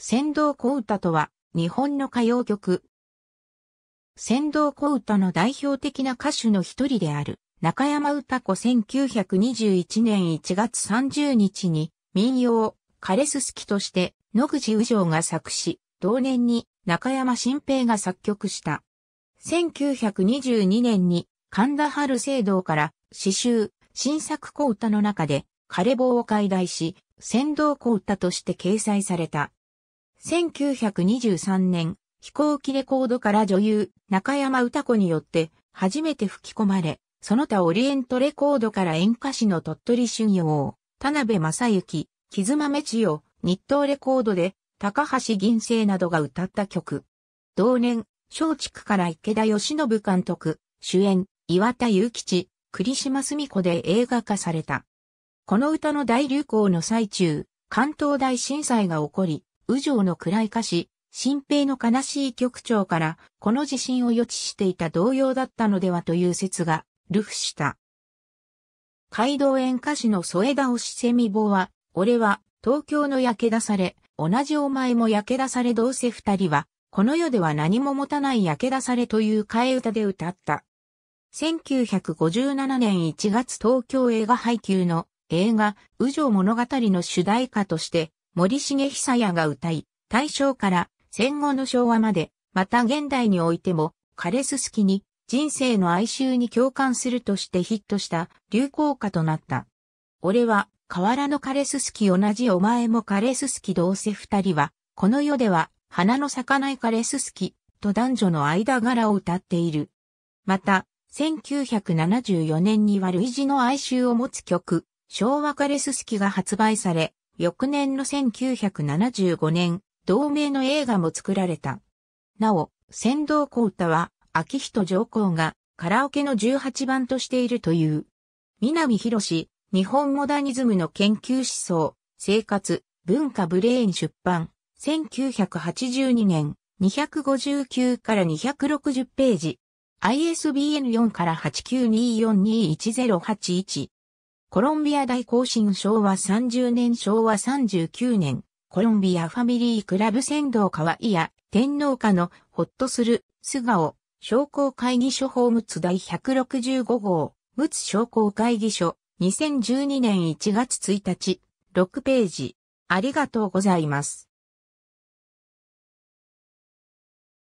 仙道小唄とは、日本の歌謡曲。仙道小唄の代表的な歌手の一人である、中山歌子1921年1月30日に、民謡、枯れすすきとして、野口宇城が作詞、同年に中山新平が作曲した。1922年に、神田春聖堂から、詩集、新作小唄の中で、枯れ棒を解題し、仙道小唄として掲載された。1923年、飛行機レコードから女優、中山歌子によって、初めて吹き込まれ、その他オリエントレコードから演歌詞の鳥取修行、田辺正幸、木津豆千代、日東レコードで、高橋銀星などが歌った曲。同年、松竹から池田義信監督、主演、岩田祐吉、栗島澄子で映画化された。この歌の大流行の最中、関東大震災が起こり、右上の暗い歌詞、新兵の悲しい曲調から、この地震を予知していた同様だったのではという説が、ルフした。街道演歌詞の添田押しセミボは、俺は東京の焼け出され、同じお前も焼け出されどうせ二人は、この世では何も持たない焼け出されという替え歌で歌った。1957年1月東京映画配給の映画、宇城物語の主題歌として森重久也が歌い、大正から戦後の昭和まで、また現代においても、枯れすすきに人生の哀愁に共感するとしてヒットした流行歌となった。俺は、河原の枯れすすき同じお前も枯れすすきどうせ二人は、この世では花の咲かない枯れすすきと男女の間柄を歌っている。また、1974年にはい字の哀愁を持つ曲、昭和枯れすすきが発売され、翌年の1975年、同名の映画も作られた。なお、仙道小歌は、秋人上皇がカラオケの18番としているという。南博士、日本モダニズムの研究思想、生活、文化ブレーン出版、1982年、259から260ページ。ISBN4 から892421081。コロンビア大行進昭和30年昭和39年、コロンビアファミリークラブ船道河いや天皇家のほっとする素顔、商工会議所法務つ第165号、むつ商工会議所、2012年1月1日、6ページ。ありがとうございます。